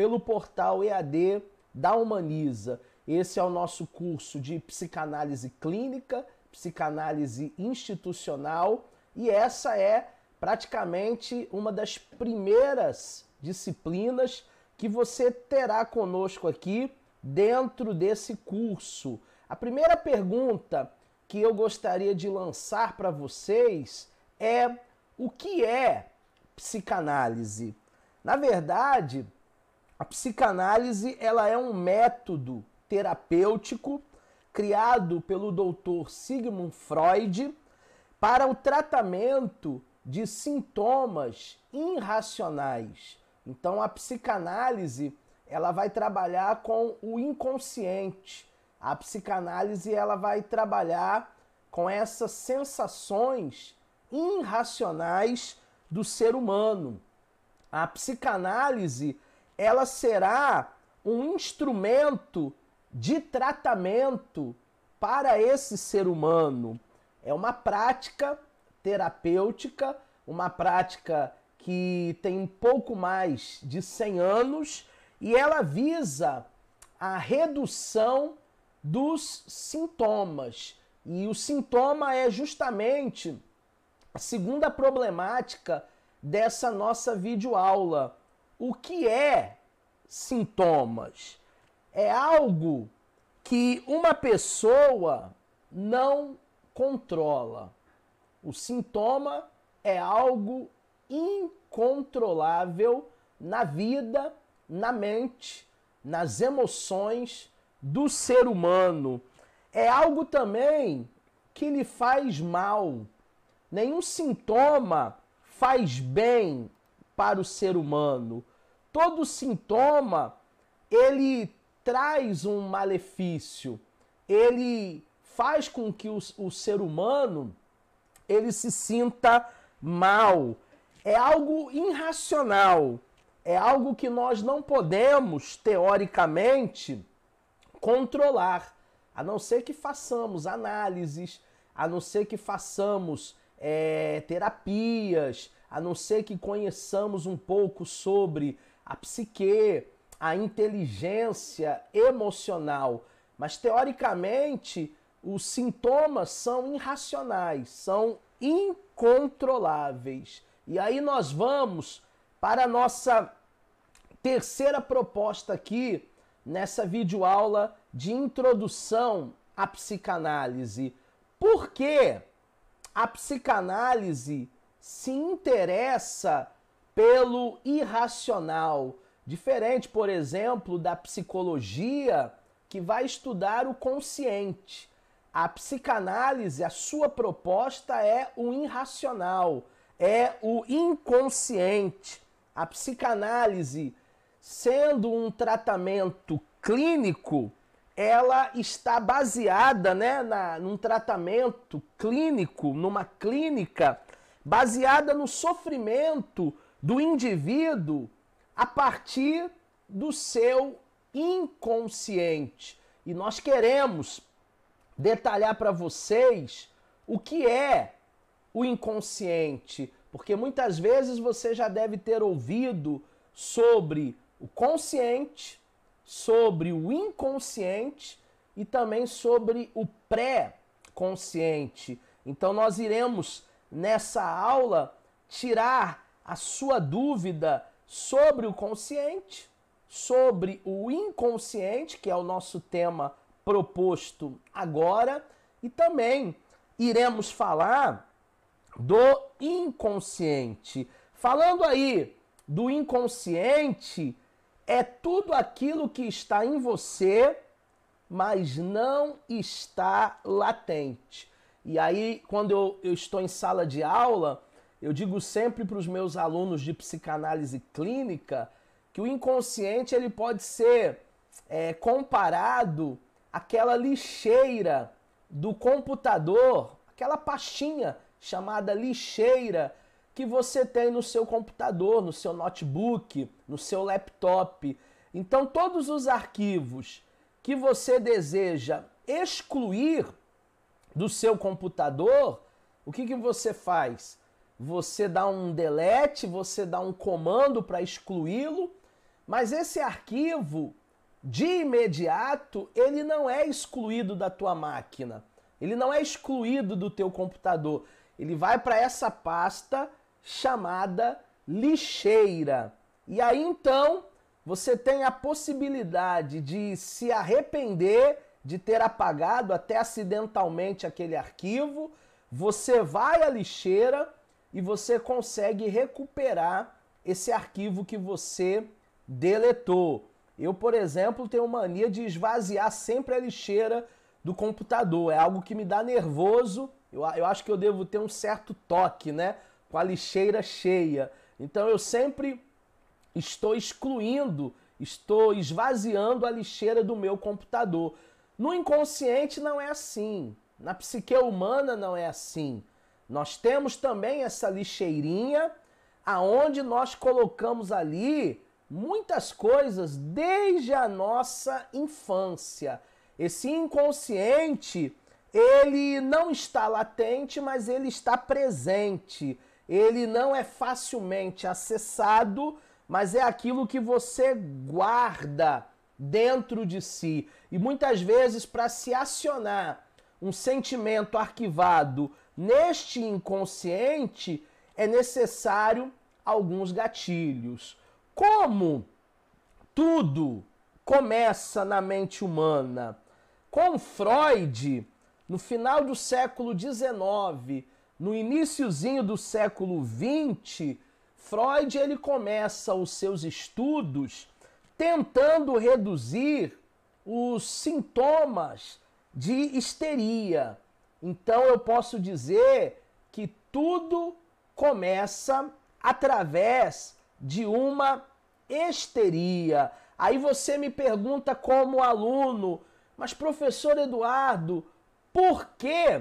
pelo portal EAD da Humaniza. Esse é o nosso curso de psicanálise clínica, psicanálise institucional e essa é praticamente uma das primeiras disciplinas que você terá conosco aqui dentro desse curso. A primeira pergunta que eu gostaria de lançar para vocês é o que é psicanálise? Na verdade, a psicanálise ela é um método terapêutico criado pelo Dr. Sigmund Freud para o tratamento de sintomas irracionais. Então a psicanálise ela vai trabalhar com o inconsciente. A psicanálise ela vai trabalhar com essas sensações irracionais do ser humano. A psicanálise ela será um instrumento de tratamento para esse ser humano. É uma prática terapêutica, uma prática que tem pouco mais de 100 anos e ela visa a redução dos sintomas. E o sintoma é justamente a segunda problemática dessa nossa videoaula. O que é sintomas? É algo que uma pessoa não controla. O sintoma é algo incontrolável na vida, na mente, nas emoções do ser humano. É algo também que lhe faz mal. Nenhum sintoma faz bem para o ser humano. Todo sintoma ele traz um malefício. Ele faz com que o, o ser humano ele se sinta mal. É algo irracional. É algo que nós não podemos teoricamente controlar, a não ser que façamos análises, a não ser que façamos é, terapias, a não ser que conheçamos um pouco sobre a psique, a inteligência emocional. Mas teoricamente, os sintomas são irracionais, são incontroláveis. E aí nós vamos para a nossa terceira proposta aqui nessa videoaula de introdução à psicanálise. Por que a psicanálise se interessa pelo irracional, diferente, por exemplo, da psicologia que vai estudar o consciente. A psicanálise, a sua proposta é o irracional, é o inconsciente. A psicanálise, sendo um tratamento clínico, ela está baseada né, na, num tratamento clínico, numa clínica baseada no sofrimento do indivíduo a partir do seu inconsciente. E nós queremos detalhar para vocês o que é o inconsciente, porque muitas vezes você já deve ter ouvido sobre o consciente, sobre o inconsciente e também sobre o pré-consciente. Então nós iremos nessa aula tirar a sua dúvida sobre o consciente, sobre o inconsciente, que é o nosso tema proposto agora, e também iremos falar do inconsciente. Falando aí do inconsciente, é tudo aquilo que está em você, mas não está latente. E aí, quando eu, eu estou em sala de aula, eu digo sempre para os meus alunos de psicanálise clínica que o inconsciente ele pode ser é, comparado àquela lixeira do computador, aquela pastinha chamada lixeira que você tem no seu computador, no seu notebook, no seu laptop. Então, todos os arquivos que você deseja excluir do seu computador, o que, que você faz? Você dá um delete, você dá um comando para excluí-lo, mas esse arquivo de imediato ele não é excluído da tua máquina, ele não é excluído do teu computador, ele vai para essa pasta chamada lixeira. E aí então você tem a possibilidade de se arrepender de ter apagado até acidentalmente aquele arquivo, você vai à lixeira e você consegue recuperar esse arquivo que você deletou. Eu, por exemplo, tenho mania de esvaziar sempre a lixeira do computador. É algo que me dá nervoso. Eu, eu acho que eu devo ter um certo toque, né? Com a lixeira cheia. Então eu sempre estou excluindo, estou esvaziando a lixeira do meu computador. No inconsciente não é assim. Na psique humana não é assim. Nós temos também essa lixeirinha aonde nós colocamos ali muitas coisas desde a nossa infância. Esse inconsciente, ele não está latente, mas ele está presente. Ele não é facilmente acessado, mas é aquilo que você guarda dentro de si. E muitas vezes, para se acionar um sentimento arquivado neste inconsciente, é necessário alguns gatilhos. Como tudo começa na mente humana. Com Freud, no final do século XIX, no iníciozinho do século XX, Freud ele começa os seus estudos tentando reduzir os sintomas de histeria. Então eu posso dizer que tudo começa através de uma histeria. Aí você me pergunta como aluno, mas professor Eduardo, por que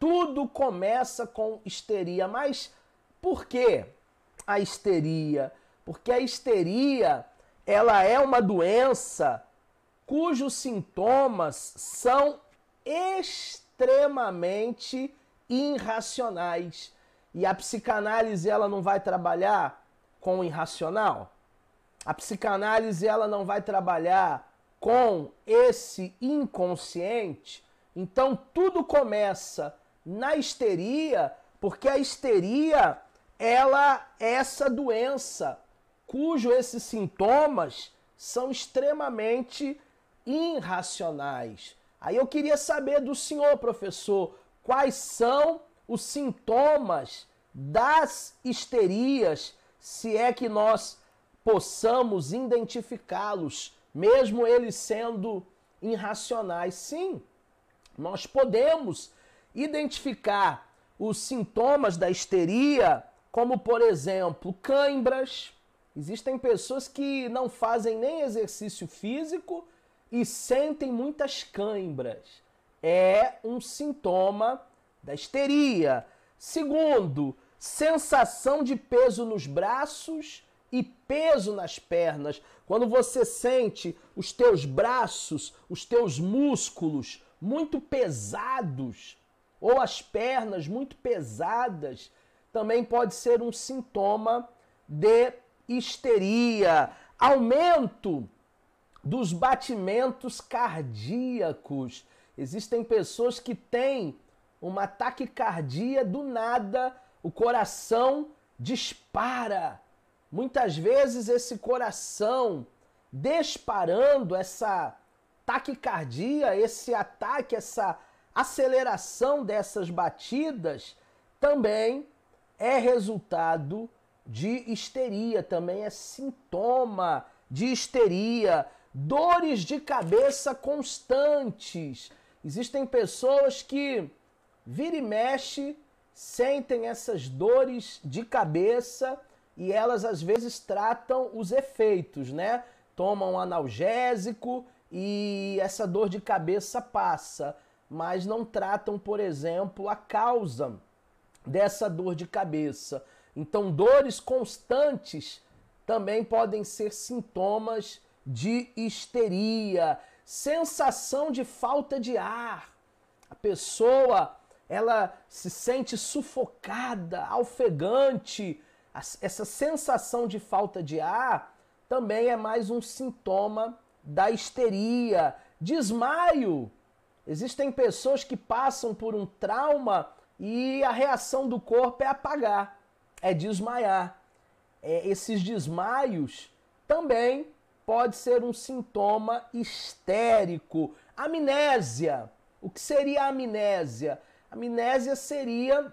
tudo começa com histeria? Mas por que a histeria? Porque a histeria ela é uma doença cujos sintomas são extremamente irracionais. E a psicanálise ela não vai trabalhar com o irracional? A psicanálise ela não vai trabalhar com esse inconsciente? Então tudo começa na histeria, porque a histeria ela é essa doença cujo esses sintomas são extremamente irracionais. Aí eu queria saber do senhor, professor, quais são os sintomas das histerias, se é que nós possamos identificá-los, mesmo eles sendo irracionais. Sim, nós podemos identificar os sintomas da histeria, como por exemplo, cãibras, Existem pessoas que não fazem nem exercício físico e sentem muitas cãibras. É um sintoma da histeria. Segundo, sensação de peso nos braços e peso nas pernas. Quando você sente os teus braços, os teus músculos muito pesados ou as pernas muito pesadas, também pode ser um sintoma de histeria, aumento dos batimentos cardíacos. Existem pessoas que têm uma taquicardia do nada, o coração dispara. Muitas vezes esse coração disparando essa taquicardia, esse ataque, essa aceleração dessas batidas também é resultado de histeria, também é sintoma de histeria, dores de cabeça constantes. Existem pessoas que vira e mexe sentem essas dores de cabeça e elas às vezes tratam os efeitos, né? Tomam analgésico e essa dor de cabeça passa, mas não tratam, por exemplo, a causa dessa dor de cabeça. Então, dores constantes também podem ser sintomas de histeria, sensação de falta de ar. A pessoa, ela se sente sufocada, alfegante. Essa sensação de falta de ar também é mais um sintoma da histeria, desmaio. Existem pessoas que passam por um trauma e a reação do corpo é apagar é desmaiar. É, esses desmaios também pode ser um sintoma histérico. Amnésia. O que seria amnésia? Amnésia seria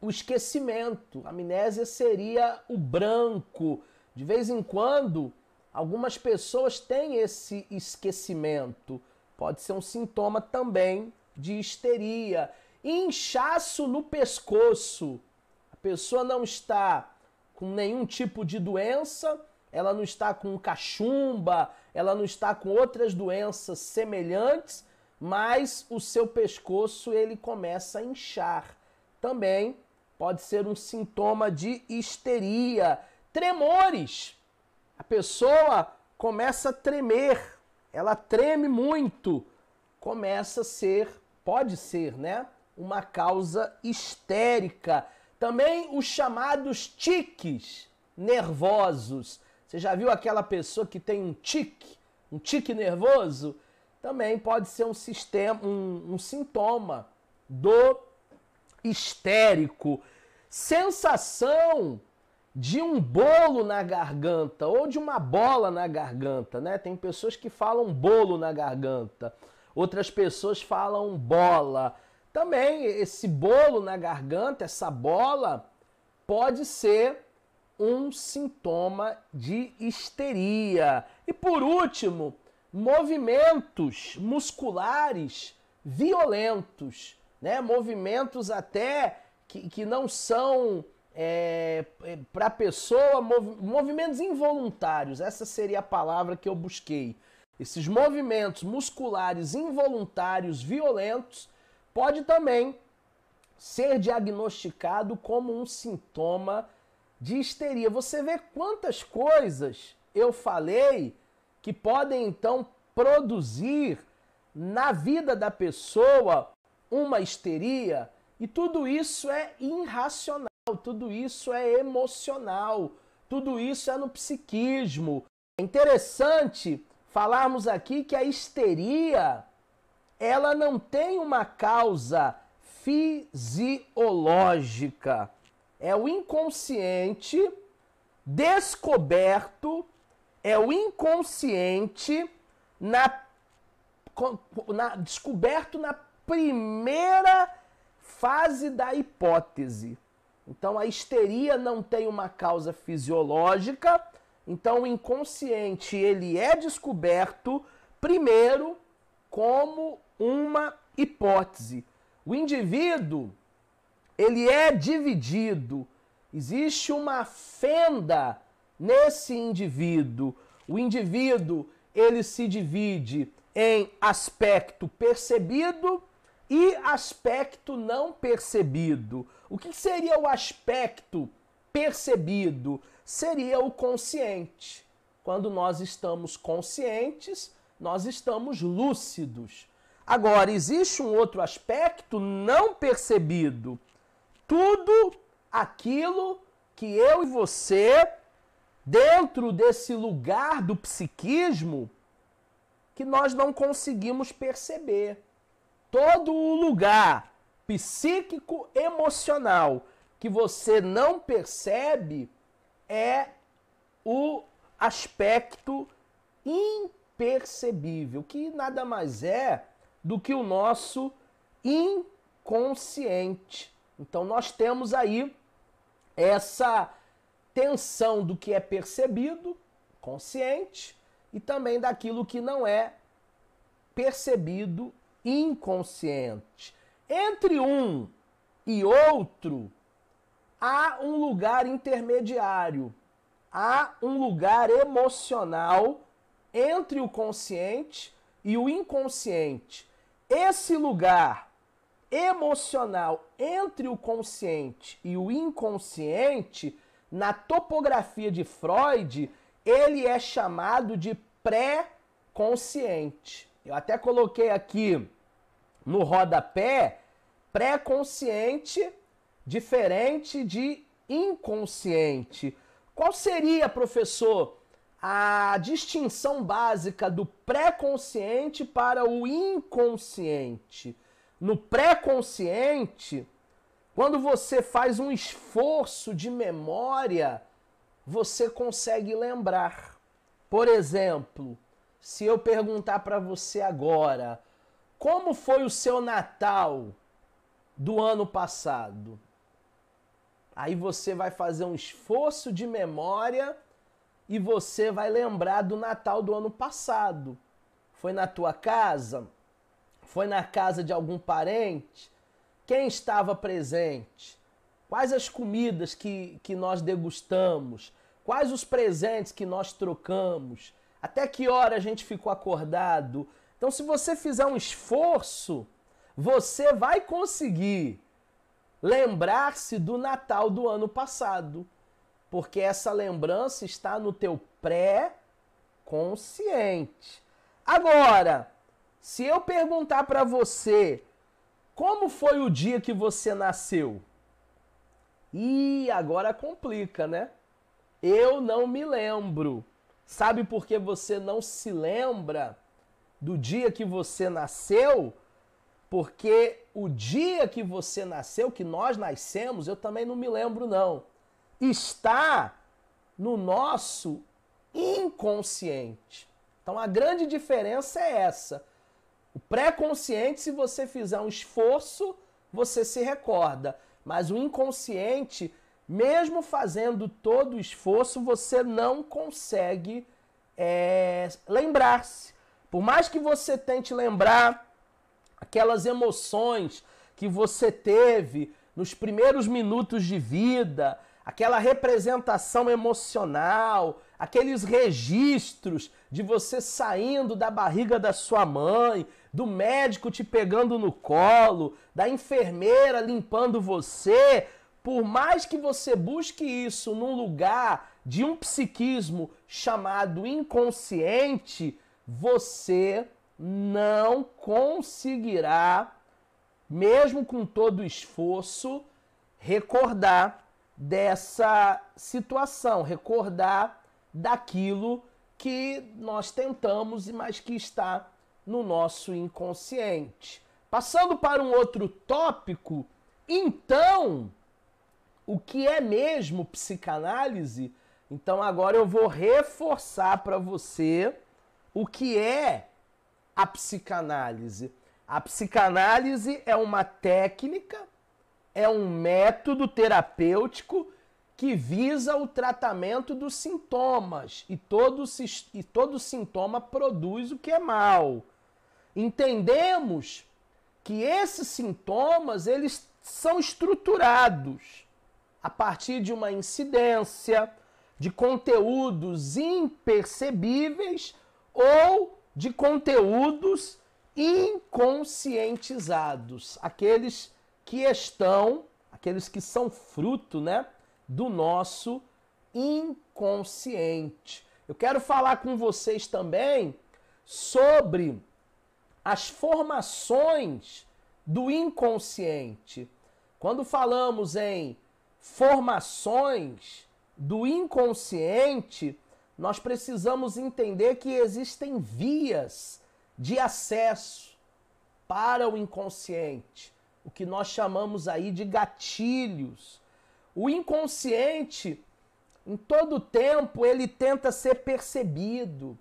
o esquecimento. Amnésia seria o branco. De vez em quando, algumas pessoas têm esse esquecimento. Pode ser um sintoma também de histeria. inchaço no pescoço pessoa não está com nenhum tipo de doença, ela não está com cachumba, ela não está com outras doenças semelhantes, mas o seu pescoço ele começa a inchar. Também pode ser um sintoma de histeria, tremores. A pessoa começa a tremer, ela treme muito, começa a ser, pode ser, né? Uma causa histérica também os chamados tiques nervosos. Você já viu aquela pessoa que tem um tique, um tique nervoso? Também pode ser um sistema, um, um sintoma do histérico. Sensação de um bolo na garganta ou de uma bola na garganta, né? Tem pessoas que falam bolo na garganta, outras pessoas falam bola também esse bolo na garganta, essa bola, pode ser um sintoma de histeria. E por último, movimentos musculares violentos, né? movimentos até que, que não são é, é para a pessoa, mov, movimentos involuntários, essa seria a palavra que eu busquei. Esses movimentos musculares involuntários violentos pode também ser diagnosticado como um sintoma de histeria. Você vê quantas coisas eu falei que podem então produzir na vida da pessoa uma histeria, e tudo isso é irracional, tudo isso é emocional, tudo isso é no psiquismo. É interessante falarmos aqui que a histeria ela não tem uma causa fisiológica. É o inconsciente descoberto, é o inconsciente na, na, descoberto na primeira fase da hipótese. Então a histeria não tem uma causa fisiológica, então o inconsciente ele é descoberto primeiro como uma hipótese. O indivíduo, ele é dividido. Existe uma fenda nesse indivíduo. O indivíduo, ele se divide em aspecto percebido e aspecto não percebido. O que seria o aspecto percebido? Seria o consciente. Quando nós estamos conscientes, nós estamos lúcidos. Agora, existe um outro aspecto não percebido. Tudo aquilo que eu e você, dentro desse lugar do psiquismo, que nós não conseguimos perceber. Todo o lugar psíquico emocional que você não percebe é o aspecto impercebível que nada mais é do que o nosso inconsciente. Então nós temos aí essa tensão do que é percebido, consciente, e também daquilo que não é percebido, inconsciente. Entre um e outro, há um lugar intermediário, há um lugar emocional entre o consciente e o inconsciente esse lugar emocional entre o consciente e o inconsciente, na topografia de Freud, ele é chamado de pré-consciente. Eu até coloquei aqui no rodapé pré-consciente diferente de inconsciente. Qual seria, professor, a distinção básica do pré-consciente para o inconsciente. No pré-consciente, quando você faz um esforço de memória, você consegue lembrar. Por exemplo, se eu perguntar para você agora, como foi o seu Natal do ano passado? Aí você vai fazer um esforço de memória e você vai lembrar do Natal do ano passado. Foi na tua casa? Foi na casa de algum parente? Quem estava presente? Quais as comidas que, que nós degustamos? Quais os presentes que nós trocamos? Até que hora a gente ficou acordado? Então, se você fizer um esforço, você vai conseguir lembrar-se do Natal do ano passado. Porque essa lembrança está no teu pré-consciente. Agora, se eu perguntar para você como foi o dia que você nasceu? E agora complica, né? Eu não me lembro. Sabe por que você não se lembra do dia que você nasceu? Porque o dia que você nasceu, que nós nascemos, eu também não me lembro não está no nosso inconsciente. Então a grande diferença é essa. O pré-consciente, se você fizer um esforço, você se recorda. Mas o inconsciente, mesmo fazendo todo o esforço, você não consegue é, lembrar-se. Por mais que você tente lembrar aquelas emoções que você teve nos primeiros minutos de vida, aquela representação emocional, aqueles registros de você saindo da barriga da sua mãe, do médico te pegando no colo, da enfermeira limpando você, por mais que você busque isso num lugar de um psiquismo chamado inconsciente, você não conseguirá, mesmo com todo o esforço, recordar dessa situação, recordar daquilo que nós tentamos, mas que está no nosso inconsciente. Passando para um outro tópico, então, o que é mesmo psicanálise? Então agora eu vou reforçar para você o que é a psicanálise. A psicanálise é uma técnica é um método terapêutico que visa o tratamento dos sintomas e todo, e todo sintoma produz o que é mal. Entendemos que esses sintomas eles são estruturados a partir de uma incidência, de conteúdos impercebíveis ou de conteúdos inconscientizados, aqueles que estão, aqueles que são fruto, né, do nosso inconsciente. Eu quero falar com vocês também sobre as formações do inconsciente. Quando falamos em formações do inconsciente, nós precisamos entender que existem vias de acesso para o inconsciente o que nós chamamos aí de gatilhos. O inconsciente, em todo tempo, ele tenta ser percebido,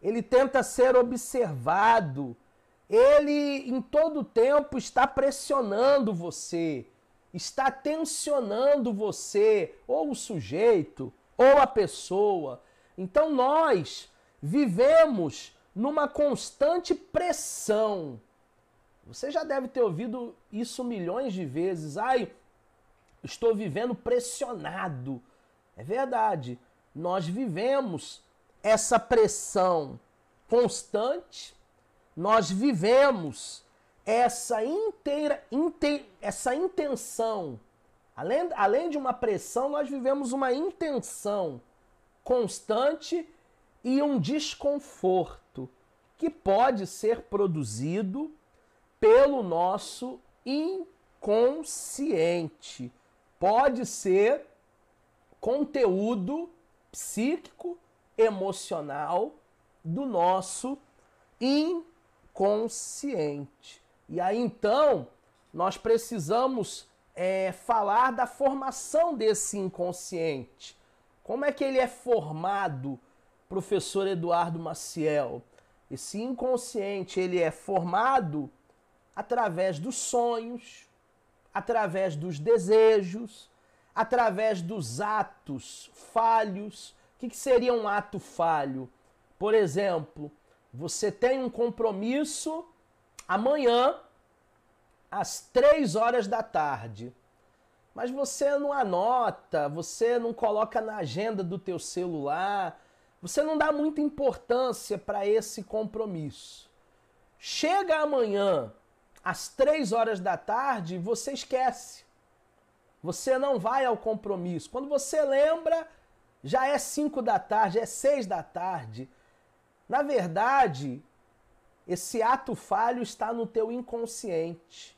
ele tenta ser observado, ele em todo tempo está pressionando você, está tensionando você, ou o sujeito, ou a pessoa. Então nós vivemos numa constante pressão você já deve ter ouvido isso milhões de vezes. Ai, estou vivendo pressionado. É verdade. Nós vivemos essa pressão constante, nós vivemos essa inteira inte, essa intenção. Além, além de uma pressão, nós vivemos uma intenção constante e um desconforto que pode ser produzido pelo nosso inconsciente. Pode ser conteúdo psíquico, emocional do nosso inconsciente. E aí então nós precisamos é, falar da formação desse inconsciente. Como é que ele é formado, professor Eduardo Maciel? Esse inconsciente ele é formado através dos sonhos, através dos desejos, através dos atos falhos. O que, que seria um ato falho? Por exemplo, você tem um compromisso amanhã às três horas da tarde. Mas você não anota, você não coloca na agenda do teu celular, você não dá muita importância para esse compromisso. Chega amanhã, às três horas da tarde, você esquece. Você não vai ao compromisso. Quando você lembra, já é cinco da tarde, é seis da tarde. Na verdade, esse ato falho está no teu inconsciente.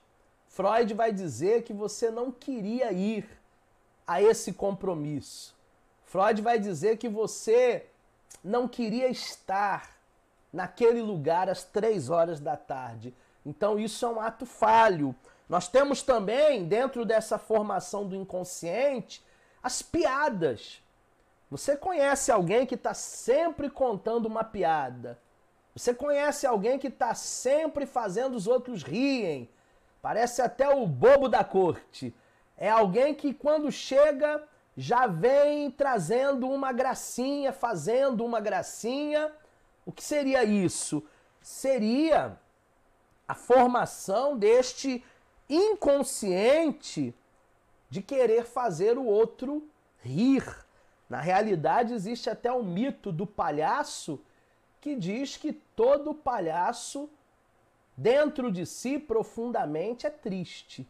Freud vai dizer que você não queria ir a esse compromisso. Freud vai dizer que você não queria estar naquele lugar às três horas da tarde. Então isso é um ato falho. Nós temos também, dentro dessa formação do inconsciente, as piadas. Você conhece alguém que está sempre contando uma piada? Você conhece alguém que está sempre fazendo os outros riem? Parece até o bobo da corte. É alguém que, quando chega, já vem trazendo uma gracinha, fazendo uma gracinha. O que seria isso? Seria a formação deste inconsciente de querer fazer o outro rir. Na realidade, existe até o um mito do palhaço que diz que todo palhaço dentro de si profundamente é triste.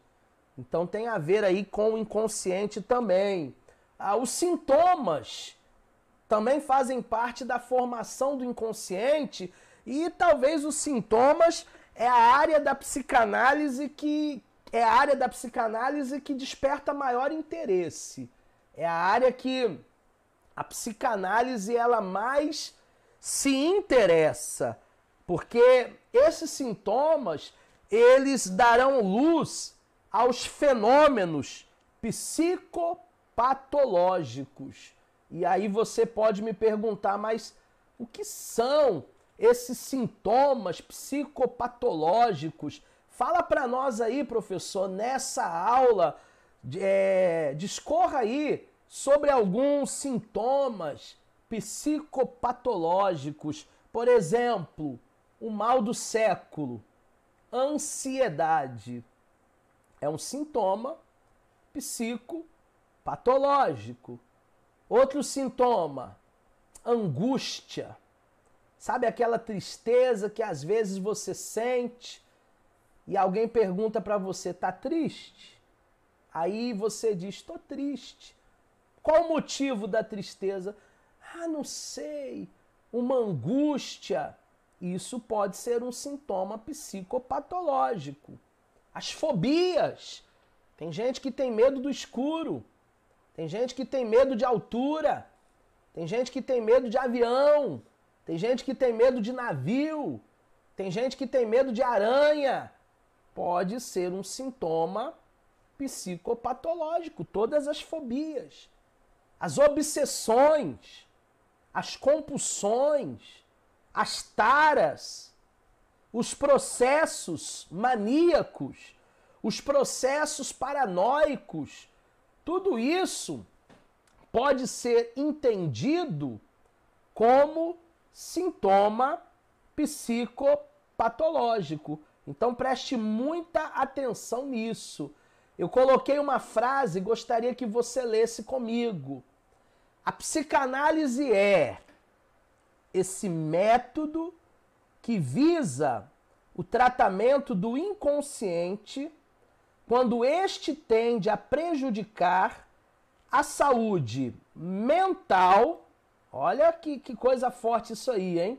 Então tem a ver aí com o inconsciente também. Ah, os sintomas também fazem parte da formação do inconsciente e talvez os sintomas é a área da psicanálise que é a área da psicanálise que desperta maior interesse. É a área que a psicanálise ela mais se interessa, porque esses sintomas eles darão luz aos fenômenos psicopatológicos. E aí você pode me perguntar, mas o que são esses sintomas psicopatológicos. Fala para nós aí, professor, nessa aula, é, discorra aí sobre alguns sintomas psicopatológicos. Por exemplo, o mal do século, ansiedade, é um sintoma psicopatológico. Outro sintoma, angústia. Sabe aquela tristeza que às vezes você sente e alguém pergunta para você: "Tá triste?" Aí você diz: "Tô triste". Qual o motivo da tristeza? Ah, não sei. Uma angústia. Isso pode ser um sintoma psicopatológico. As fobias. Tem gente que tem medo do escuro. Tem gente que tem medo de altura. Tem gente que tem medo de avião. Tem gente que tem medo de navio. Tem gente que tem medo de aranha. Pode ser um sintoma psicopatológico. Todas as fobias, as obsessões, as compulsões, as taras, os processos maníacos, os processos paranoicos. Tudo isso pode ser entendido como sintoma psicopatológico. Então preste muita atenção nisso. Eu coloquei uma frase e gostaria que você lesse comigo. A psicanálise é esse método que visa o tratamento do inconsciente quando este tende a prejudicar a saúde mental Olha que, que coisa forte isso aí, hein?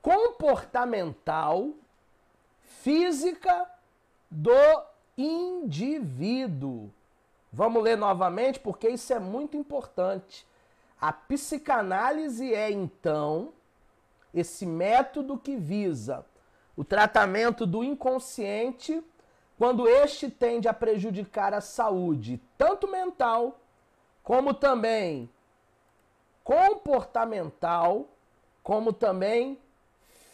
Comportamental, física do indivíduo. Vamos ler novamente porque isso é muito importante. A psicanálise é então esse método que visa o tratamento do inconsciente quando este tende a prejudicar a saúde, tanto mental como também comportamental, como também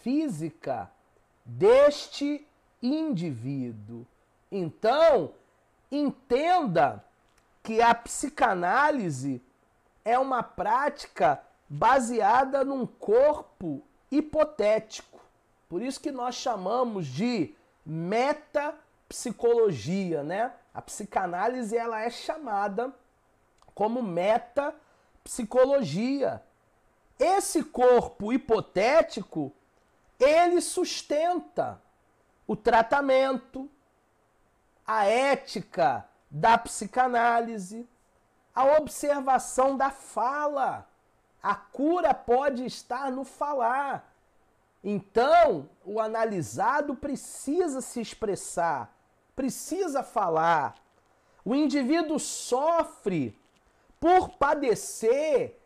física deste indivíduo. Então, entenda que a psicanálise é uma prática baseada num corpo hipotético. Por isso que nós chamamos de metapsicologia, né? A psicanálise ela é chamada como meta psicologia. Esse corpo hipotético, ele sustenta o tratamento, a ética da psicanálise, a observação da fala. A cura pode estar no falar. Então, o analisado precisa se expressar, precisa falar. O indivíduo sofre por padecer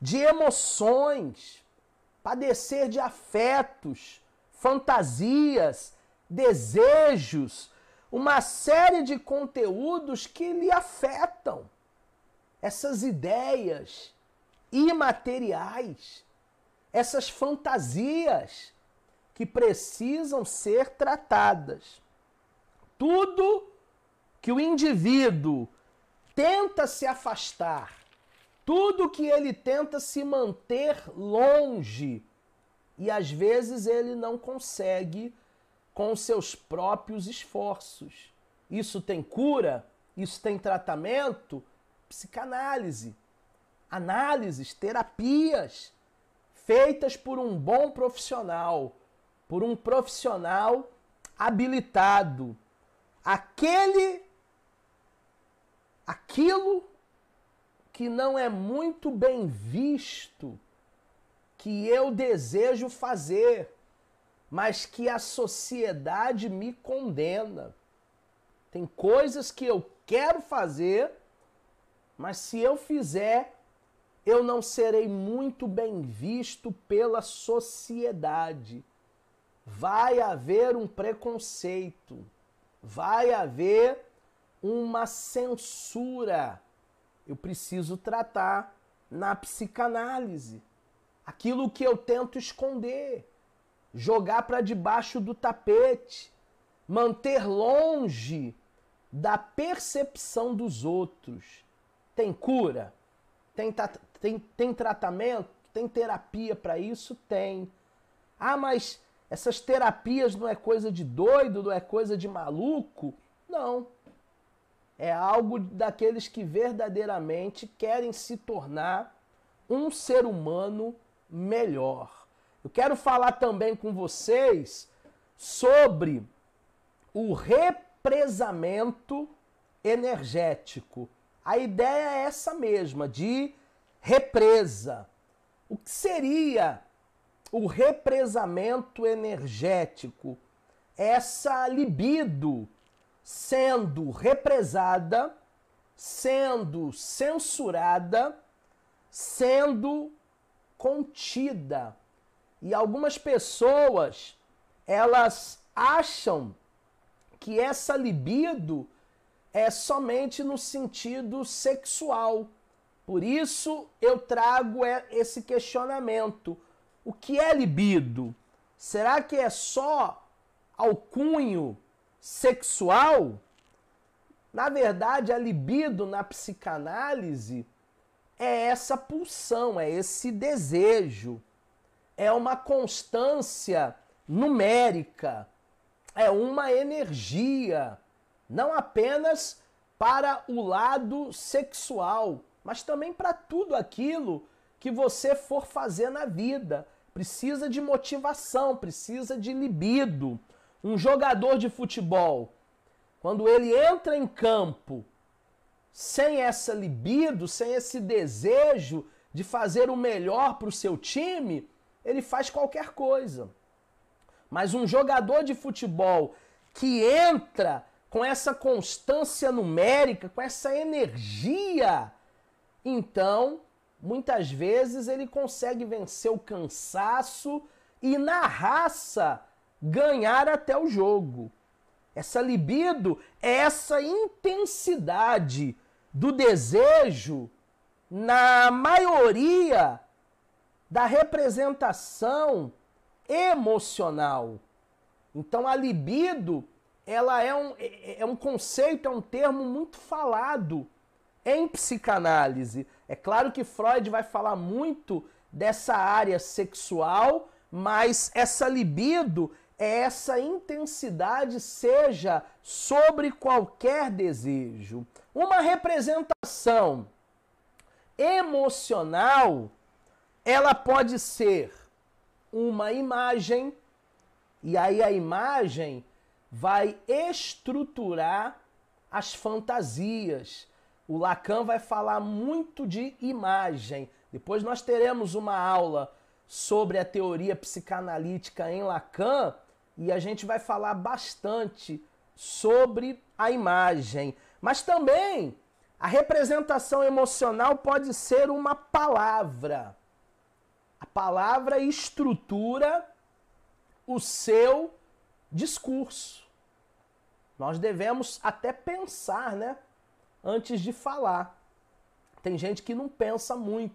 de emoções, padecer de afetos, fantasias, desejos, uma série de conteúdos que lhe afetam. Essas ideias imateriais, essas fantasias que precisam ser tratadas. Tudo que o indivíduo tenta se afastar. Tudo que ele tenta se manter longe. E às vezes ele não consegue com seus próprios esforços. Isso tem cura? Isso tem tratamento? Psicanálise, análises, terapias feitas por um bom profissional, por um profissional habilitado. Aquele aquilo que não é muito bem visto, que eu desejo fazer, mas que a sociedade me condena. Tem coisas que eu quero fazer, mas se eu fizer, eu não serei muito bem visto pela sociedade. Vai haver um preconceito, vai haver uma censura. Eu preciso tratar na psicanálise aquilo que eu tento esconder, jogar para debaixo do tapete, manter longe da percepção dos outros. Tem cura? Tem, tem, tem tratamento? Tem terapia para isso? Tem. Ah, mas essas terapias não é coisa de doido, não é coisa de maluco? Não. É algo daqueles que verdadeiramente querem se tornar um ser humano melhor. Eu quero falar também com vocês sobre o represamento energético. A ideia é essa mesma, de represa. O que seria o represamento energético? Essa libido sendo represada, sendo censurada, sendo contida. E algumas pessoas, elas acham que essa libido é somente no sentido sexual. Por isso eu trago é, esse questionamento. O que é libido? Será que é só alcunho sexual, na verdade a libido na psicanálise é essa pulsão, é esse desejo, é uma constância numérica, é uma energia, não apenas para o lado sexual, mas também para tudo aquilo que você for fazer na vida. Precisa de motivação, precisa de libido. Um jogador de futebol, quando ele entra em campo sem essa libido, sem esse desejo de fazer o melhor para o seu time, ele faz qualquer coisa. Mas um jogador de futebol que entra com essa constância numérica, com essa energia, então muitas vezes ele consegue vencer o cansaço e na raça ganhar até o jogo. Essa libido é essa intensidade do desejo na maioria da representação emocional. Então a libido, ela é um, é, é, é um conceito, é um termo muito falado em psicanálise. É claro que Freud vai falar muito dessa área sexual, mas essa libido, essa intensidade seja sobre qualquer desejo. Uma representação emocional, ela pode ser uma imagem, e aí a imagem vai estruturar as fantasias. O Lacan vai falar muito de imagem. Depois nós teremos uma aula sobre a teoria psicanalítica em Lacan, e a gente vai falar bastante sobre a imagem, mas também a representação emocional pode ser uma palavra. A palavra estrutura o seu discurso. Nós devemos até pensar, né? Antes de falar. Tem gente que não pensa muito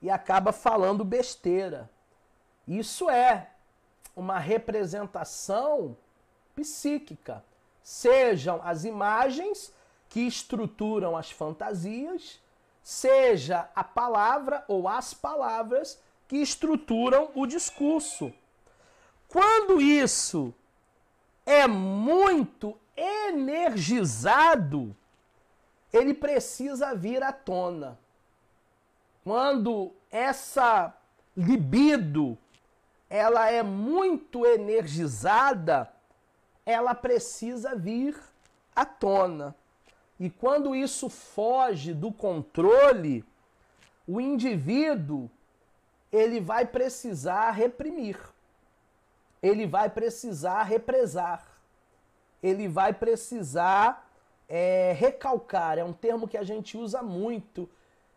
e acaba falando besteira. Isso é uma representação psíquica. Sejam as imagens que estruturam as fantasias, seja a palavra ou as palavras que estruturam o discurso. Quando isso é muito energizado, ele precisa vir à tona. Quando essa libido ela é muito energizada, ela precisa vir à tona. E quando isso foge do controle, o indivíduo ele vai precisar reprimir. Ele vai precisar represar. Ele vai precisar é, recalcar. É um termo que a gente usa muito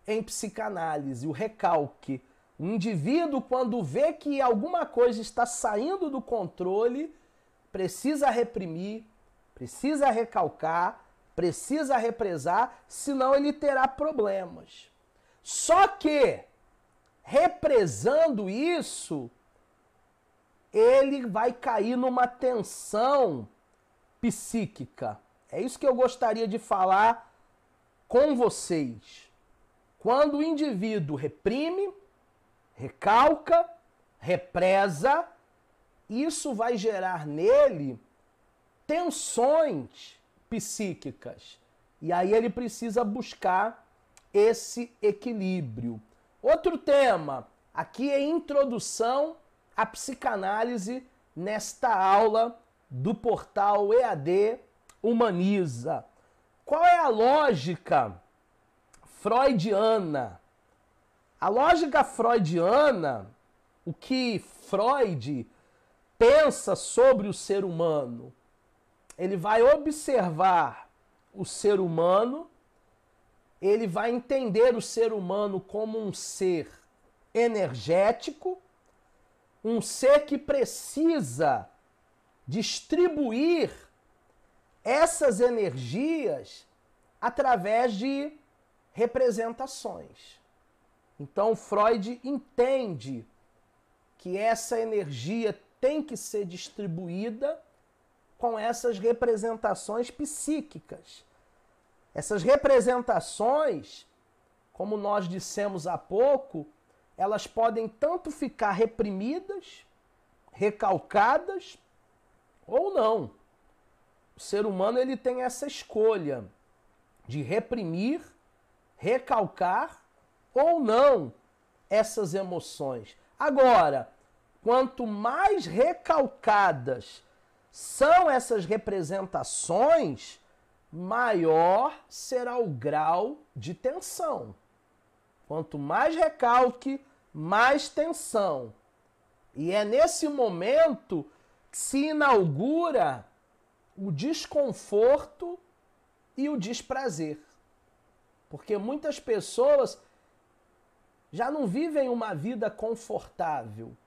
em psicanálise, o recalque o indivíduo, quando vê que alguma coisa está saindo do controle, precisa reprimir, precisa recalcar, precisa represar, senão ele terá problemas. Só que, represando isso, ele vai cair numa tensão psíquica. É isso que eu gostaria de falar com vocês. Quando o indivíduo reprime, recalca, represa, isso vai gerar nele tensões psíquicas. E aí ele precisa buscar esse equilíbrio. Outro tema, aqui é introdução à psicanálise nesta aula do portal EAD Humaniza. Qual é a lógica freudiana a lógica freudiana, o que Freud pensa sobre o ser humano, ele vai observar o ser humano, ele vai entender o ser humano como um ser energético, um ser que precisa distribuir essas energias através de representações. Então Freud entende que essa energia tem que ser distribuída com essas representações psíquicas. Essas representações, como nós dissemos há pouco, elas podem tanto ficar reprimidas, recalcadas ou não. O ser humano ele tem essa escolha de reprimir, recalcar ou não essas emoções. Agora, quanto mais recalcadas são essas representações, maior será o grau de tensão. Quanto mais recalque, mais tensão. E é nesse momento que se inaugura o desconforto e o desprazer. Porque muitas pessoas já não vivem uma vida confortável,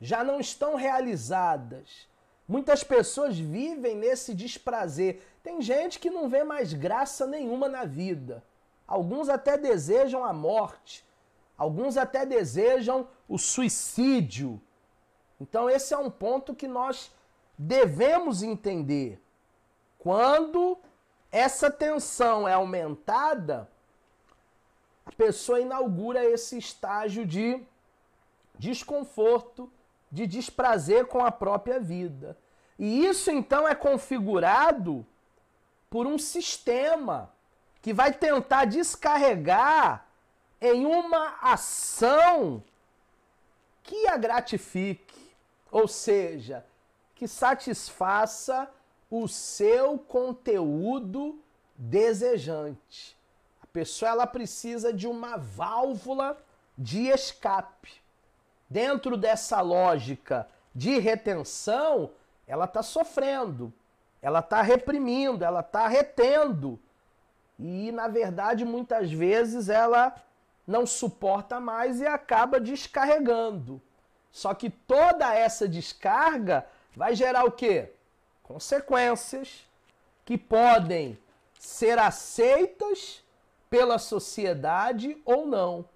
já não estão realizadas. Muitas pessoas vivem nesse desprazer. Tem gente que não vê mais graça nenhuma na vida. Alguns até desejam a morte, alguns até desejam o suicídio. Então, esse é um ponto que nós devemos entender. Quando essa tensão é aumentada, a pessoa inaugura esse estágio de desconforto, de desprazer com a própria vida. E isso então é configurado por um sistema que vai tentar descarregar em uma ação que a gratifique, ou seja, que satisfaça o seu conteúdo desejante pessoa ela precisa de uma válvula de escape. Dentro dessa lógica de retenção, ela está sofrendo, ela está reprimindo, ela está retendo. E, na verdade, muitas vezes ela não suporta mais e acaba descarregando. Só que toda essa descarga vai gerar o quê? Consequências que podem ser aceitas pela sociedade ou não.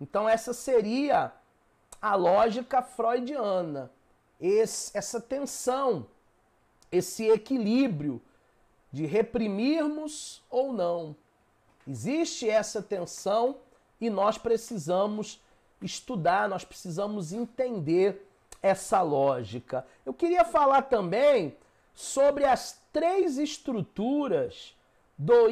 Então, essa seria a lógica freudiana. Esse, essa tensão, esse equilíbrio de reprimirmos ou não. Existe essa tensão e nós precisamos estudar, nós precisamos entender essa lógica. Eu queria falar também sobre as três estruturas do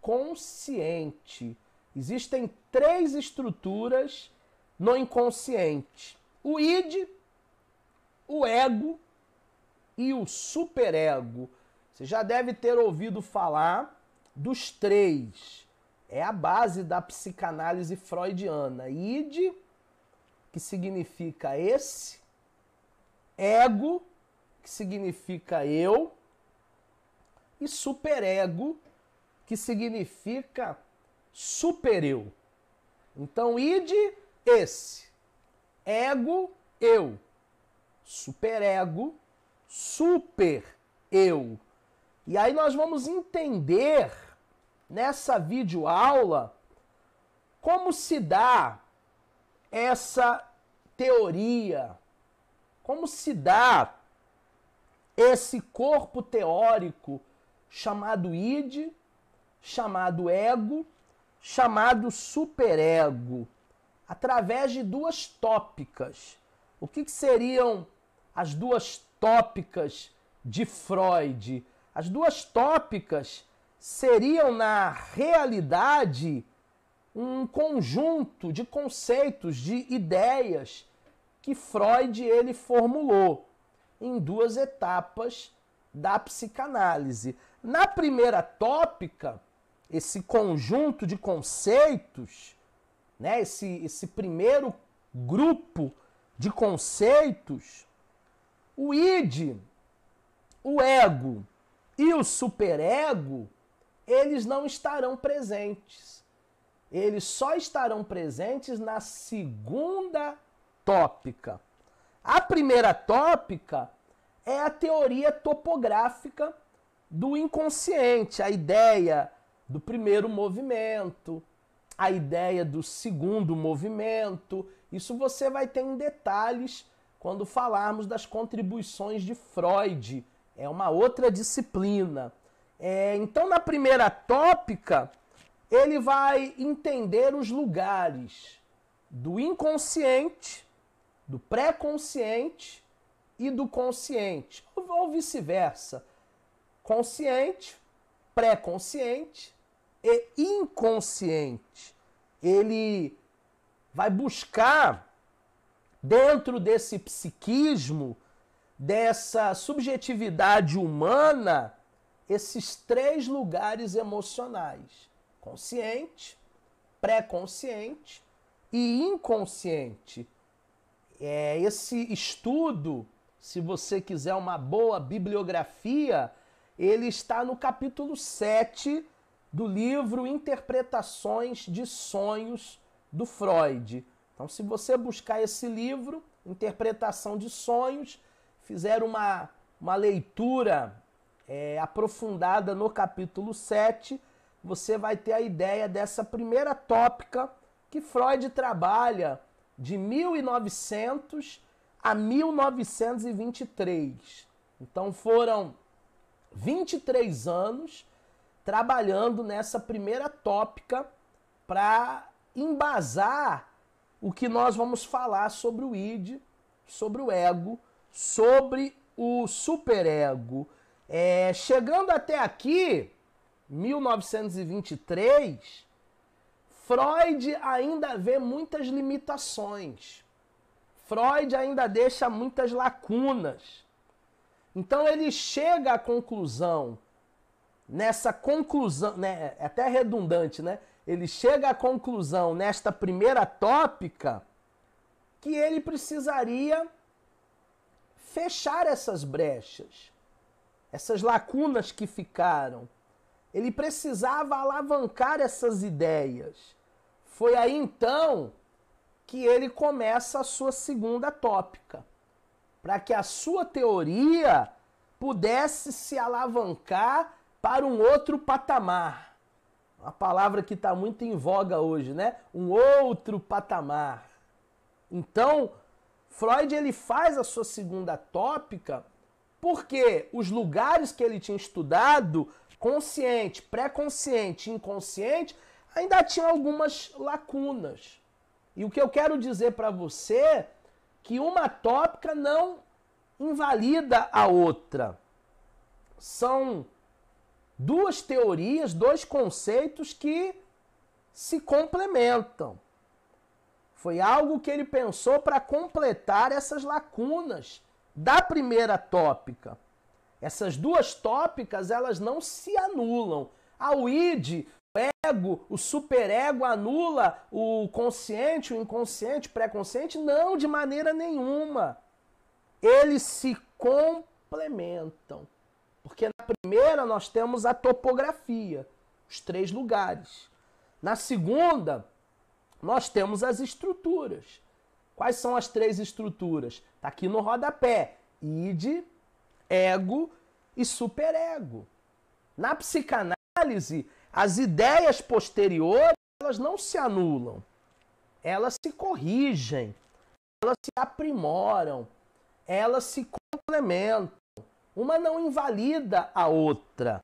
consciente. Existem três estruturas no inconsciente: o id, o ego e o superego. Você já deve ter ouvido falar dos três. É a base da psicanálise freudiana. Id, que significa esse, ego, que significa eu, e superego, que significa supereu. Então, ide, esse. Ego, eu. Superego, super eu. E aí nós vamos entender nessa videoaula como se dá essa teoria, como se dá esse corpo teórico chamado id chamado ego, chamado superego, através de duas tópicas. O que, que seriam as duas tópicas de Freud? As duas tópicas seriam, na realidade, um conjunto de conceitos, de ideias que Freud ele formulou em duas etapas da psicanálise. Na primeira tópica, esse conjunto de conceitos, né? esse, esse primeiro grupo de conceitos, o id, o ego e o superego, eles não estarão presentes. Eles só estarão presentes na segunda tópica. A primeira tópica é a teoria topográfica do inconsciente, a ideia do primeiro movimento, a ideia do segundo movimento. Isso você vai ter em detalhes quando falarmos das contribuições de Freud. É uma outra disciplina. É, então, na primeira tópica, ele vai entender os lugares do inconsciente, do pré-consciente e do consciente, ou vice-versa. Consciente, pré-consciente inconsciente. Ele vai buscar dentro desse psiquismo, dessa subjetividade humana, esses três lugares emocionais: consciente, pré-consciente e inconsciente. É esse estudo, se você quiser uma boa bibliografia, ele está no capítulo 7 do livro Interpretações de Sonhos do Freud. Então, se você buscar esse livro, Interpretação de Sonhos, fizer uma, uma leitura é, aprofundada no capítulo 7, você vai ter a ideia dessa primeira tópica que Freud trabalha de 1900 a 1923. Então foram 23 anos trabalhando nessa primeira tópica para embasar o que nós vamos falar sobre o id, sobre o ego, sobre o superego. É, chegando até aqui, 1923, Freud ainda vê muitas limitações. Freud ainda deixa muitas lacunas. Então ele chega à conclusão nessa conclusão, né, é até redundante, né? Ele chega à conclusão nesta primeira tópica que ele precisaria fechar essas brechas, essas lacunas que ficaram. Ele precisava alavancar essas ideias. Foi aí então que ele começa a sua segunda tópica, para que a sua teoria pudesse se alavancar para um outro patamar. Uma palavra que está muito em voga hoje, né? Um outro patamar. Então, Freud ele faz a sua segunda tópica porque os lugares que ele tinha estudado, consciente, pré-consciente, inconsciente, ainda tinha algumas lacunas. E o que eu quero dizer para você que uma tópica não invalida a outra. São duas teorias, dois conceitos que se complementam. Foi algo que ele pensou para completar essas lacunas da primeira tópica. Essas duas tópicas, elas não se anulam. A id, o ego, o superego anula o consciente, o inconsciente, o pré-consciente? Não, de maneira nenhuma. Eles se complementam. Porque na primeira nós temos a topografia, os três lugares. Na segunda, nós temos as estruturas. Quais são as três estruturas? Está aqui no rodapé: id, ego e superego. Na psicanálise, as ideias posteriores elas não se anulam, elas se corrigem, elas se aprimoram, elas se complementam. Uma não invalida a outra.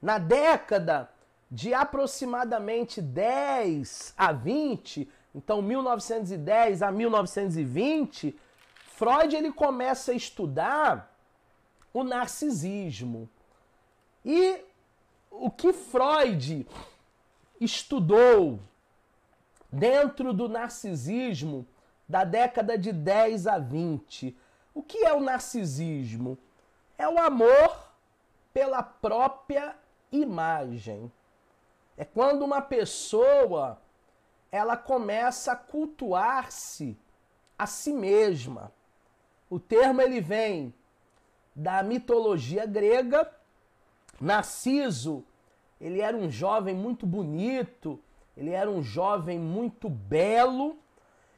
Na década de aproximadamente 10 a 20, então 1910 a 1920, Freud ele começa a estudar o narcisismo. E o que Freud estudou dentro do narcisismo da década de 10 a 20? O que é o narcisismo? é o amor pela própria imagem. É quando uma pessoa ela começa a cultuar-se a si mesma. O termo ele vem da mitologia grega. Narciso, ele era um jovem muito bonito, ele era um jovem muito belo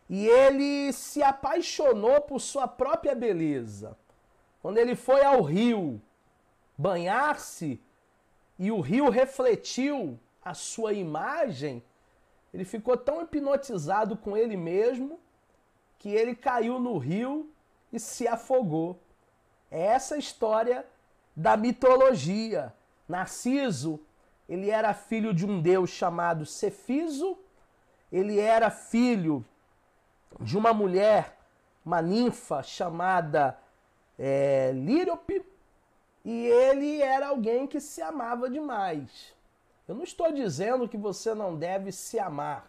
e ele se apaixonou por sua própria beleza. Quando ele foi ao rio banhar-se e o rio refletiu a sua imagem, ele ficou tão hipnotizado com ele mesmo que ele caiu no rio e se afogou. É essa a história da mitologia. Narciso, ele era filho de um deus chamado Cefiso, ele era filho de uma mulher, uma ninfa chamada é, Lirop, e ele era alguém que se amava demais. Eu não estou dizendo que você não deve se amar,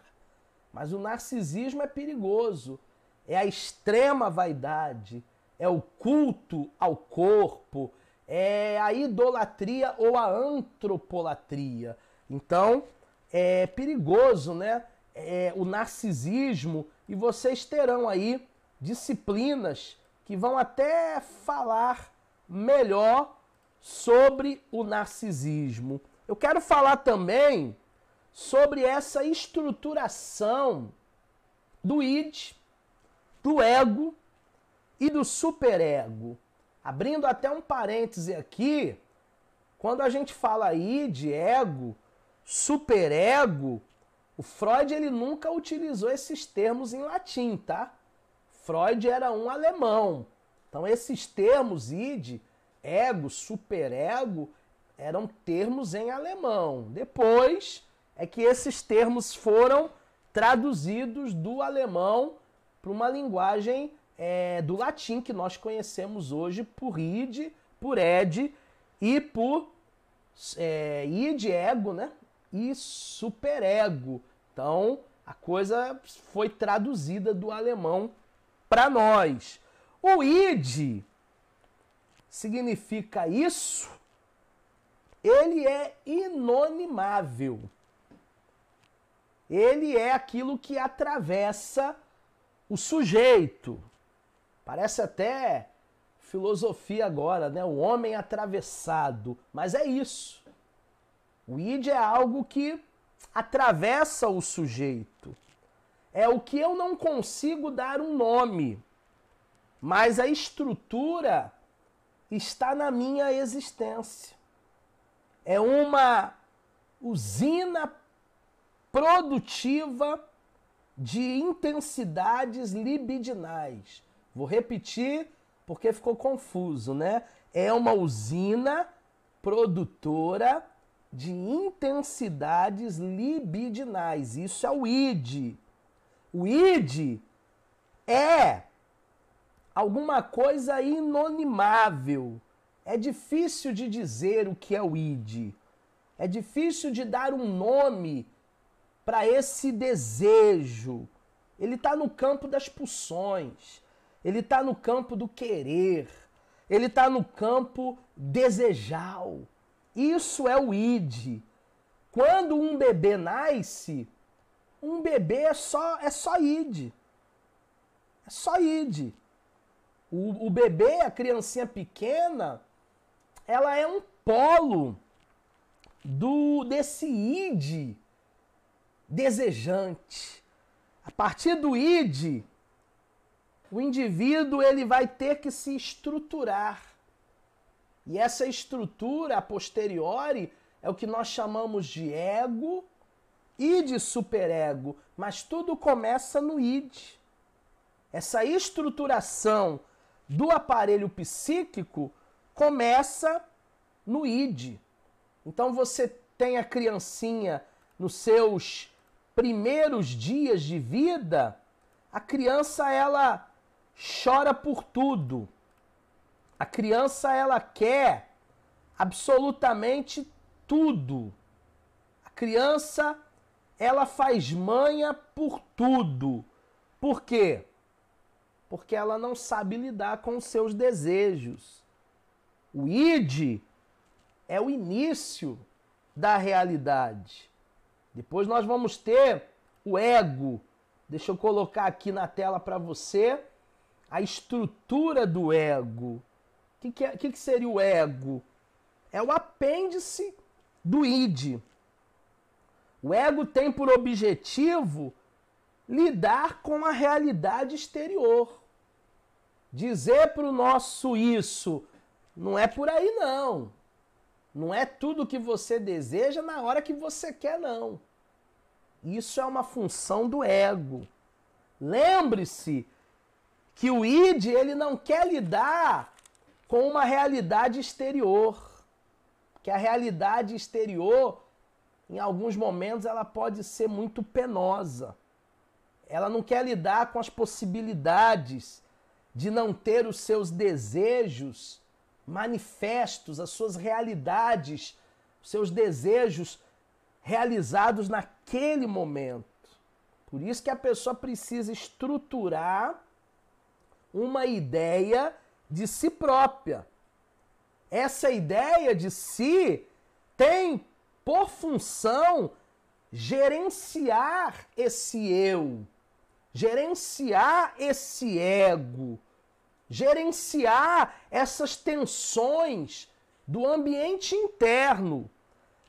mas o narcisismo é perigoso. É a extrema vaidade, é o culto ao corpo, é a idolatria ou a antropolatria. Então, é perigoso, né? É, o narcisismo e vocês terão aí disciplinas que vão até falar melhor sobre o narcisismo. Eu quero falar também sobre essa estruturação do id, do ego e do superego. Abrindo até um parêntese aqui, quando a gente fala id, ego, superego, o Freud ele nunca utilizou esses termos em latim, tá? Freud era um alemão. Então esses termos id, ego, superego, eram termos em alemão. Depois é que esses termos foram traduzidos do alemão para uma linguagem é, do latim que nós conhecemos hoje por id, por ed e por é, id ego, né? E superego. Então a coisa foi traduzida do alemão para nós. O id significa isso? Ele é inonimável. Ele é aquilo que atravessa o sujeito. Parece até filosofia agora, né? O homem atravessado, mas é isso. O id é algo que atravessa o sujeito é o que eu não consigo dar um nome, mas a estrutura está na minha existência. É uma usina produtiva de intensidades libidinais. Vou repetir porque ficou confuso, né? É uma usina produtora de intensidades libidinais. Isso é o ID. O id é alguma coisa inonimável. É difícil de dizer o que é o id. É difícil de dar um nome para esse desejo. Ele está no campo das pulsões. Ele está no campo do querer. Ele está no campo desejal. Isso é o id. Quando um bebê nasce, um bebê é só é só id. É só id. O, o bebê, a criancinha pequena, ela é um polo do desse id desejante. A partir do id, o indivíduo ele vai ter que se estruturar. E essa estrutura a posteriori é o que nós chamamos de ego id superego, mas tudo começa no id. Essa estruturação do aparelho psíquico começa no id. Então você tem a criancinha nos seus primeiros dias de vida, a criança ela chora por tudo. A criança ela quer absolutamente tudo. A criança ela faz manha por tudo. Por quê? Porque ela não sabe lidar com os seus desejos. O id é o início da realidade. Depois nós vamos ter o ego. Deixa eu colocar aqui na tela para você a estrutura do ego. O que, que, é, que, que seria o ego? É o apêndice do id. O ego tem por objetivo lidar com a realidade exterior. Dizer para o nosso isso, não é por aí não. Não é tudo que você deseja na hora que você quer, não. Isso é uma função do ego. Lembre-se que o id ele não quer lidar com uma realidade exterior, que a realidade exterior em alguns momentos ela pode ser muito penosa. Ela não quer lidar com as possibilidades de não ter os seus desejos manifestos, as suas realidades, os seus desejos realizados naquele momento. Por isso que a pessoa precisa estruturar uma ideia de si própria. Essa ideia de si tem por função, gerenciar esse eu, gerenciar esse ego, gerenciar essas tensões do ambiente interno,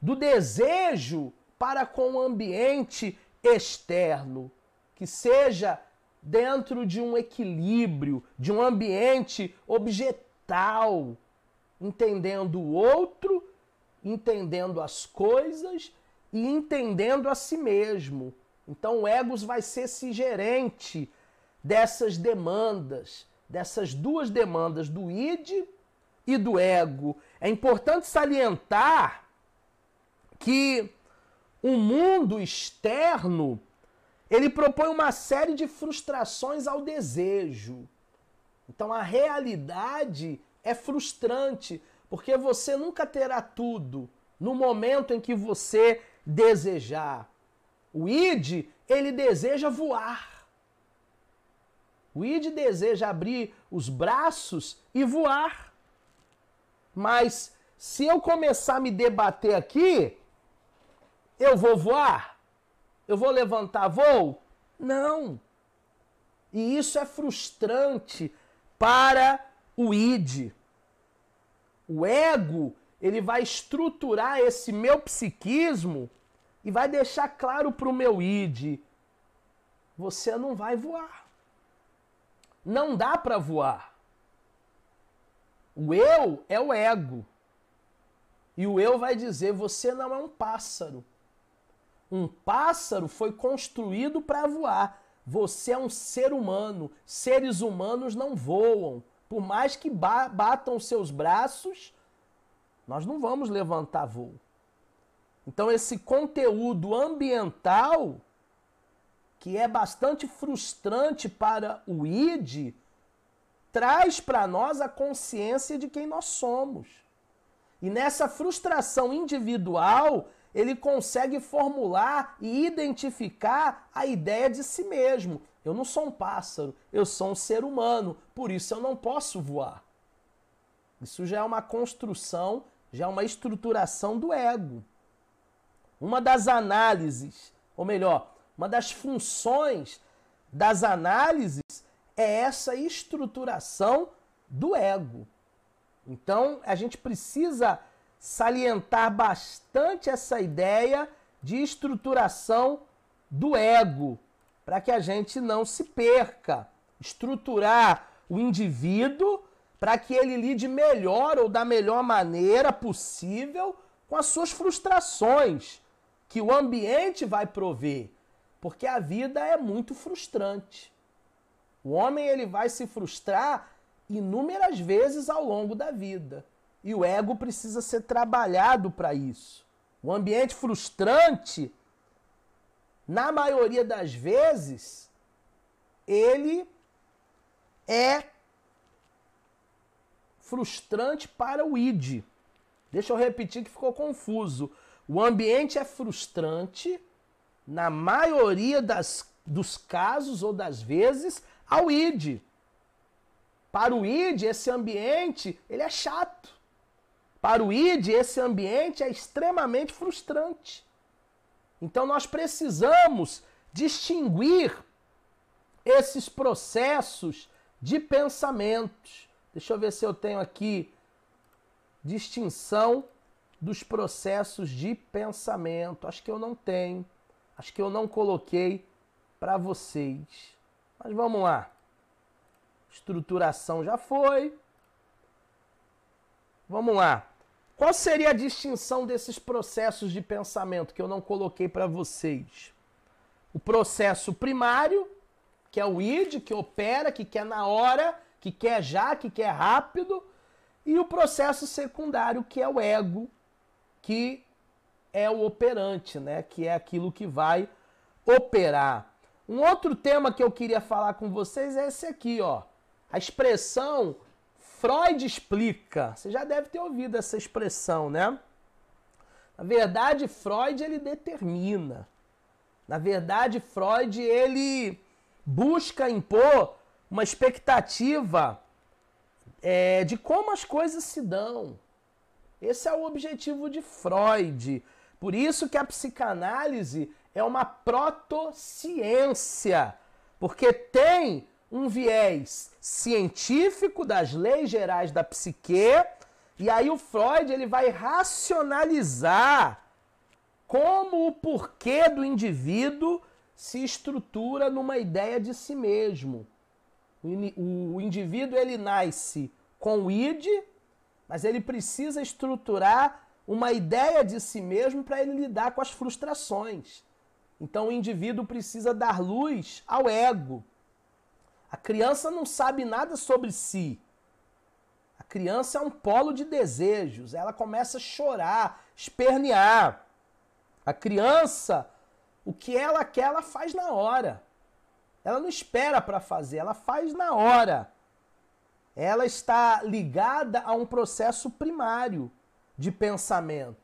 do desejo para com o ambiente externo, que seja dentro de um equilíbrio, de um ambiente objetal, entendendo o outro entendendo as coisas e entendendo a si mesmo. Então o Egos vai ser esse gerente dessas demandas, dessas duas demandas do id e do ego. É importante salientar que o mundo externo ele propõe uma série de frustrações ao desejo. Então a realidade é frustrante porque você nunca terá tudo no momento em que você desejar. O id, ele deseja voar. O id deseja abrir os braços e voar. Mas se eu começar a me debater aqui, eu vou voar? Eu vou levantar voo? Não. E isso é frustrante para o id. O ego, ele vai estruturar esse meu psiquismo e vai deixar claro para o meu id: você não vai voar. Não dá para voar. O eu é o ego. E o eu vai dizer: você não é um pássaro. Um pássaro foi construído para voar. Você é um ser humano. Seres humanos não voam. Por mais que batam seus braços, nós não vamos levantar voo. Então, esse conteúdo ambiental, que é bastante frustrante para o ID, traz para nós a consciência de quem nós somos. E nessa frustração individual, ele consegue formular e identificar a ideia de si mesmo. Eu não sou um pássaro, eu sou um ser humano por isso eu não posso voar. Isso já é uma construção, já é uma estruturação do ego. Uma das análises, ou melhor, uma das funções das análises é essa estruturação do ego. Então, a gente precisa salientar bastante essa ideia de estruturação do ego, para que a gente não se perca. Estruturar o indivíduo para que ele lide melhor ou da melhor maneira possível com as suas frustrações que o ambiente vai prover, porque a vida é muito frustrante. O homem ele vai se frustrar inúmeras vezes ao longo da vida. E o ego precisa ser trabalhado para isso. O ambiente frustrante, na maioria das vezes, ele é frustrante para o ID. Deixa eu repetir que ficou confuso. O ambiente é frustrante na maioria das, dos casos ou das vezes ao ID. Para o ID, esse ambiente, ele é chato. Para o ID, esse ambiente é extremamente frustrante. Então nós precisamos distinguir esses processos de pensamentos. Deixa eu ver se eu tenho aqui distinção dos processos de pensamento. Acho que eu não tenho. Acho que eu não coloquei para vocês. Mas vamos lá. Estruturação já foi. Vamos lá. Qual seria a distinção desses processos de pensamento que eu não coloquei para vocês? O processo primário, que é o id, que opera, que quer na hora, que quer já, que quer rápido, e o processo secundário, que é o ego, que é o operante, né? Que é aquilo que vai operar. Um outro tema que eu queria falar com vocês é esse aqui, ó. A expressão Freud explica. Você já deve ter ouvido essa expressão, né? Na verdade, Freud ele determina. Na verdade, Freud ele busca impor uma expectativa é, de como as coisas se dão. Esse é o objetivo de Freud. Por isso que a psicanálise é uma protociência, porque tem um viés científico das leis gerais da psique, e aí o Freud ele vai racionalizar como o porquê do indivíduo se estrutura numa ideia de si mesmo. O indivíduo ele nasce com o id, mas ele precisa estruturar uma ideia de si mesmo para ele lidar com as frustrações. Então o indivíduo precisa dar luz ao ego. A criança não sabe nada sobre si. A criança é um polo de desejos. Ela começa a chorar, espernear. A criança o que ela quer, ela faz na hora. Ela não espera para fazer, ela faz na hora. Ela está ligada a um processo primário de pensamento.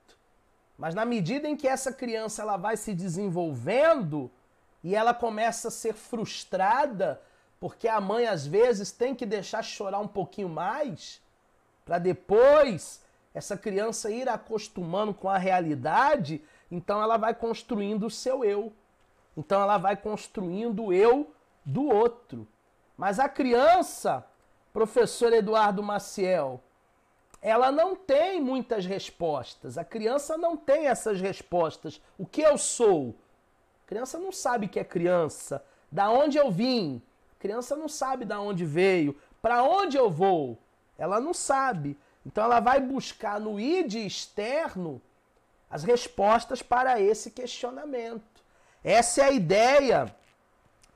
Mas na medida em que essa criança ela vai se desenvolvendo e ela começa a ser frustrada, porque a mãe às vezes tem que deixar chorar um pouquinho mais, para depois essa criança ir acostumando com a realidade então ela vai construindo o seu eu. Então ela vai construindo o eu do outro. Mas a criança, professor Eduardo Maciel, ela não tem muitas respostas. A criança não tem essas respostas. O que eu sou? A criança não sabe que é criança. Da onde eu vim? A criança não sabe da onde veio. Para onde eu vou? Ela não sabe. Então ela vai buscar no id externo as respostas para esse questionamento. Essa é a ideia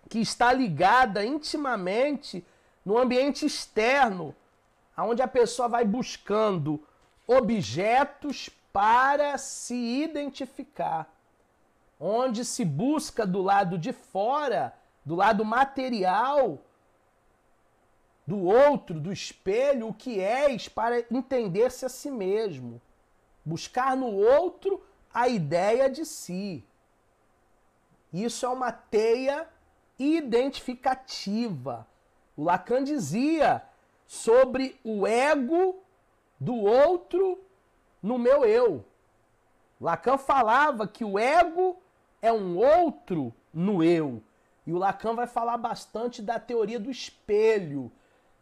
que está ligada intimamente no ambiente externo, onde a pessoa vai buscando objetos para se identificar, onde se busca do lado de fora, do lado material, do outro, do espelho, o que és para entender-se a si mesmo. Buscar no outro a ideia de si. Isso é uma teia identificativa. O Lacan dizia sobre o ego do outro no meu eu. Lacan falava que o ego é um outro no eu. E o Lacan vai falar bastante da teoria do espelho.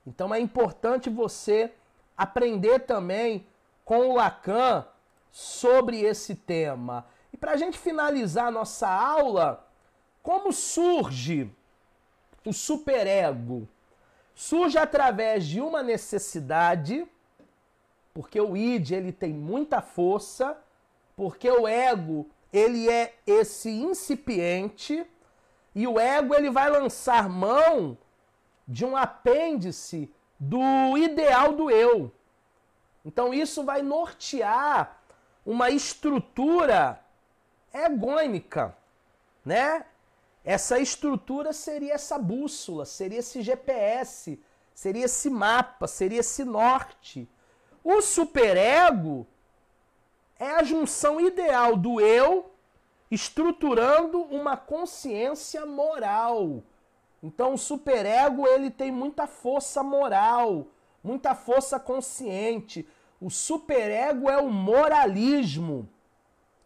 Então é importante você aprender também com o Lacan sobre esse tema. E para a gente finalizar nossa aula, como surge o superego? Surge através de uma necessidade, porque o id ele tem muita força, porque o ego ele é esse incipiente e o ego ele vai lançar mão de um apêndice do ideal do eu. Então isso vai nortear uma estrutura egônica, né? Essa estrutura seria essa bússola, seria esse GPS, seria esse mapa, seria esse norte. O superego é a junção ideal do eu estruturando uma consciência moral. Então o superego ele tem muita força moral, muita força consciente. O superego é o moralismo.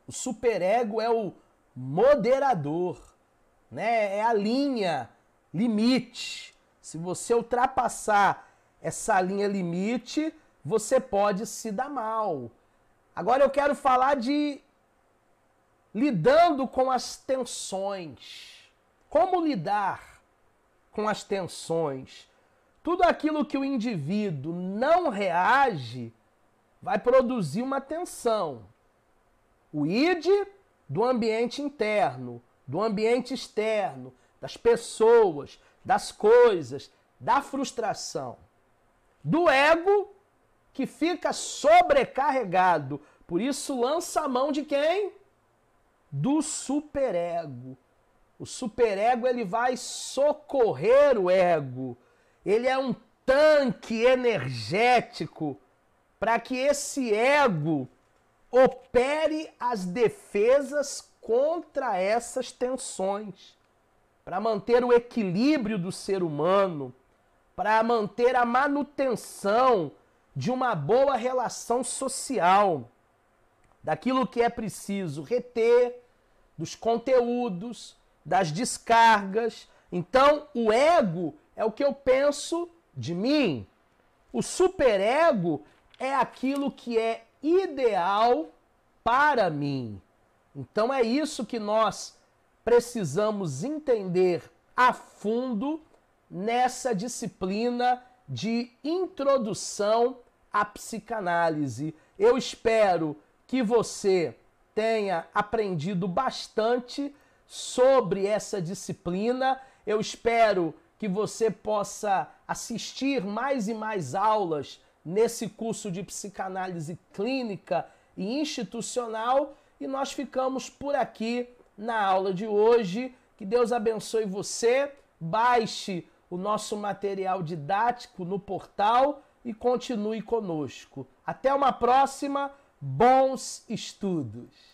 O superego é o moderador, né? É a linha limite. Se você ultrapassar essa linha limite, você pode se dar mal. Agora eu quero falar de lidando com as tensões. Como lidar com as tensões? Tudo aquilo que o indivíduo não reage, vai produzir uma tensão. O id do ambiente interno, do ambiente externo, das pessoas, das coisas, da frustração. Do ego que fica sobrecarregado, por isso lança a mão de quem? Do superego. O superego ele vai socorrer o ego. Ele é um tanque energético para que esse ego opere as defesas contra essas tensões, para manter o equilíbrio do ser humano, para manter a manutenção de uma boa relação social, daquilo que é preciso reter, dos conteúdos, das descargas. Então, o ego é o que eu penso de mim. O superego é aquilo que é ideal para mim. Então é isso que nós precisamos entender a fundo nessa disciplina de introdução à psicanálise. Eu espero que você tenha aprendido bastante sobre essa disciplina. Eu espero que você possa assistir mais e mais aulas nesse curso de psicanálise clínica e institucional. E nós ficamos por aqui na aula de hoje. Que Deus abençoe você. Baixe o nosso material didático no portal e continue conosco. Até uma próxima. Bons estudos!